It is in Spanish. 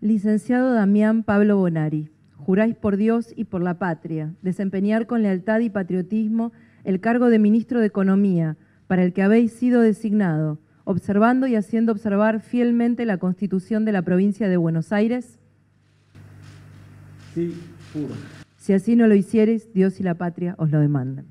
Licenciado Damián Pablo Bonari, juráis por Dios y por la patria desempeñar con lealtad y patriotismo el cargo de ministro de Economía, para el que habéis sido designado, observando y haciendo observar fielmente la Constitución de la provincia de Buenos Aires? Sí, juro. Si así no lo hicieres Dios y la patria os lo demandan.